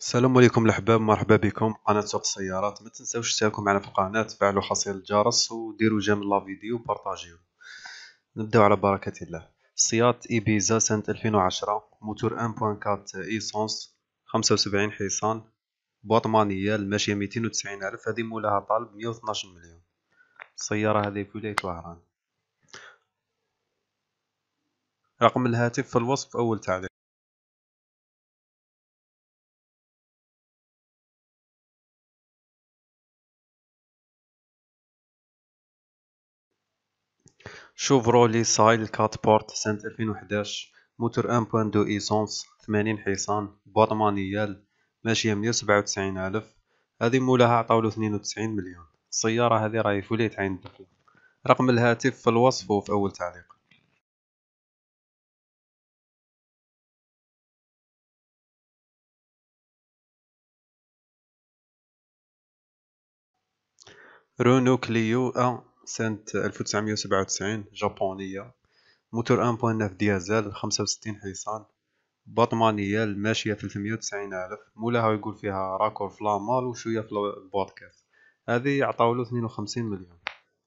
السلام عليكم الاحباب مرحبا بكم قناه سوق السيارات ما تنساوش تشتركوا معنا في القناه تفعلوا حصيل الجرس وديروا جيم لا فيديو وبارطاجيو نبداو على بركه الله سيات ايبيزا سنه 2010 موتور 1.4 ايسونس 75 حصان بواط مانيال ماشيه 290 الف هذه مولاها طالب 112 مليون السياره هذه في ولايه وهران رقم الهاتف في الوصف اول تعليق شوفرولي سايل كات بورت سنة 2011 موتور 1.2 ايسونس 80 حصان بواط مانيال ماشية 197 ألف هذه مولاها عطاولو 92 مليون السيارة هذه راهي فوليت عين الدخلة رقم الهاتف في الوصف وفي أول تعليق رونو كليو 1 سنة 1997 جابونية موتور 1.9 ديازل 65 حصان باطمانية الماشية 390 ألف مولاها يقول فيها راكور فلامال وشوية في البودكاست هذه له 52 مليون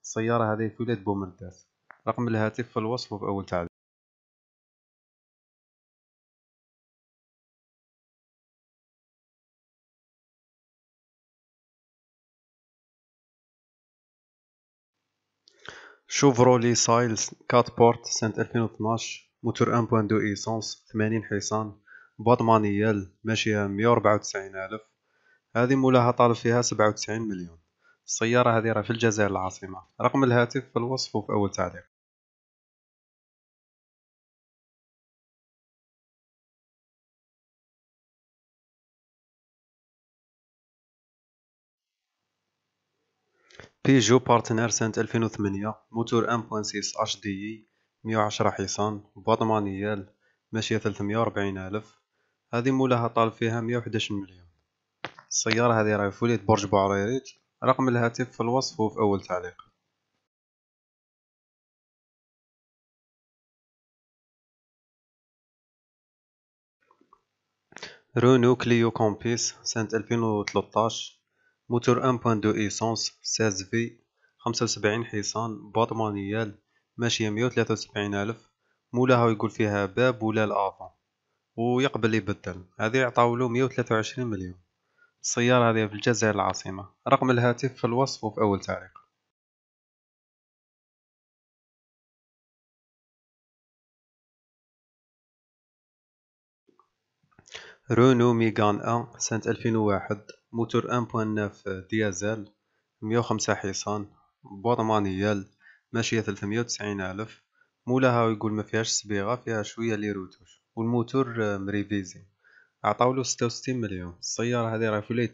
السيارة هذه في ولاد بومنتاس رقم الهاتف في الوصف وفي أول تعليق شوفرولي سايلز 4 بورت سنة 2012 موتور 1.2 ايسونس 80 حصان بواط مانيال ماشية 194 ألف هذه مولاها طالب فيها 97 مليون السيارة هذه راه في الجزائر العاصمة رقم الهاتف في الوصف وفي أول تعليق بيجو بارتنر سنة 2008 موتور 1.6 اش 110 حصان بواطمان مانيال ماشية 340 ألف هذه مولاها طال فيها 111 مليون السيارة هذه راهي فولية برج بوعريريج رقم الهاتف في الوصف وفي أول تعليق رونو كليو كومبيس سنة 2013 موتور 1.2 ايسونس 16 في 75 حصان باط مانيال ماشية 173 ألف مولاها يقول فيها باب ولا الافون ويقبل يبدل هذه له 123 مليون السيارة هذه في الجزائر العاصمة رقم الهاتف في الوصف وفي أول تعليق رونو ميغان 1 سنة 2001 موتور 1.9 ديازل 105 حصان بور مانيال ماشية 390 ألف مولاها يقول ما فيهاش صبيغة فيها شوية لي روتوش والموتور مريفيزي عطاولو 66 مليون السيارة هذه راه في ولاية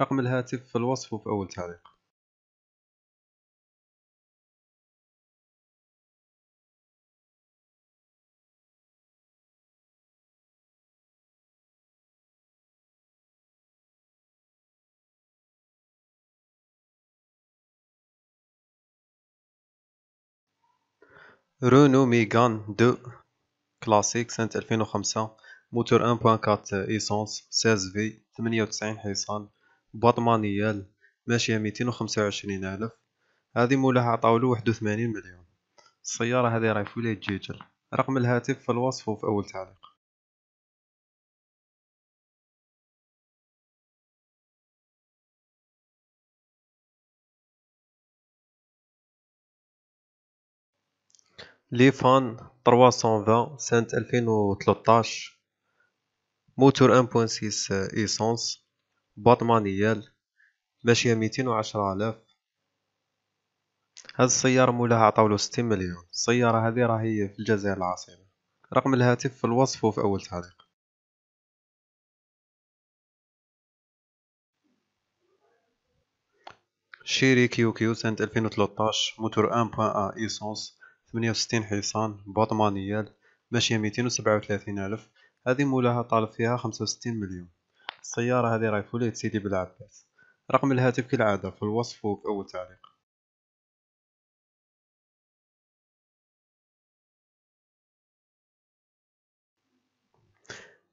رقم الهاتف في الوصف وفي أول تعليق رونو ميغان 2 كلاسيك سنة 2005 موتور 1.4 ايسونس 16 في 98 حصان بواط مانيال ماشية 225 ألف هذه مولاها عطاولو 81 مليون السيارة هذه راهي فولي جيجل رقم الهاتف في الوصف وفي أول تعليق لي فان 320 سنة 2013 موتور 1.6 ايسونس باط مانيال ماشية 210 هاد السيارة مولاها عطاولو 60 مليون السيارة هذه راهي في الجزائر العاصمة رقم الهاتف في الوصف وفي أول تعليق شيري كيو كيو سنة 2013 موتور 1.1 ايسونس 68 حصان بوطمان نيال ماشية 237 ألف هذه مولاها طالب فيها 65 مليون السيارة هذه راهي فوليت سيدي بلعباس رقم الهاتف كالعادة في الوصف وفي أول تعليق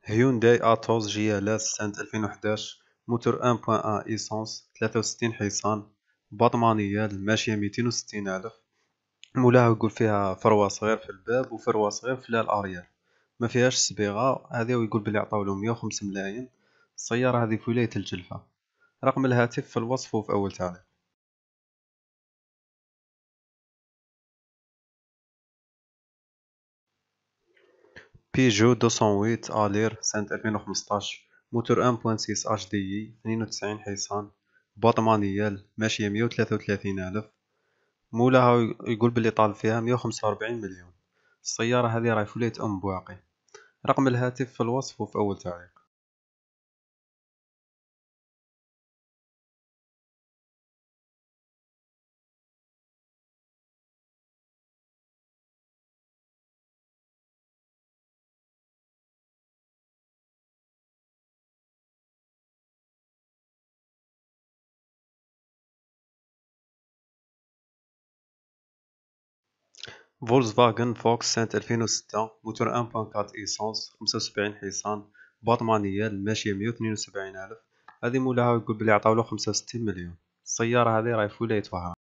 هيونداي اتوز جي ال اس سنة 2011 موتور 1.1 ايسونس 63 حصان ماشية ميتين 260 ألف مولاها يقول فيها فروه صغير في الباب وفروه صغير في الاريال ما فيهاش صبيغه هذه ويقول بلي عطاو له 105 ملايين السياره هذه في ولايه الجلفه رقم الهاتف في الوصف وفي اول تعليق بيجو 208 الير سنة 2015 موتور 1.6 HDI 92 حصان بطمان نيال ماشية 133 ألف مولاها يقول باللي طالب فيها 145 مليون السيارة هذه راهي فليت أم بواقي رقم الهاتف في الوصف وفي أول تعليق فولkswagen فوكس سنة 2006 موتور 1.4 ايسونس 75 حصان باطمانية الماشية 172 ألف هذه مولاها يقول بلي عطاولو 65 مليون السيارة هذه راهي في ولاية وهران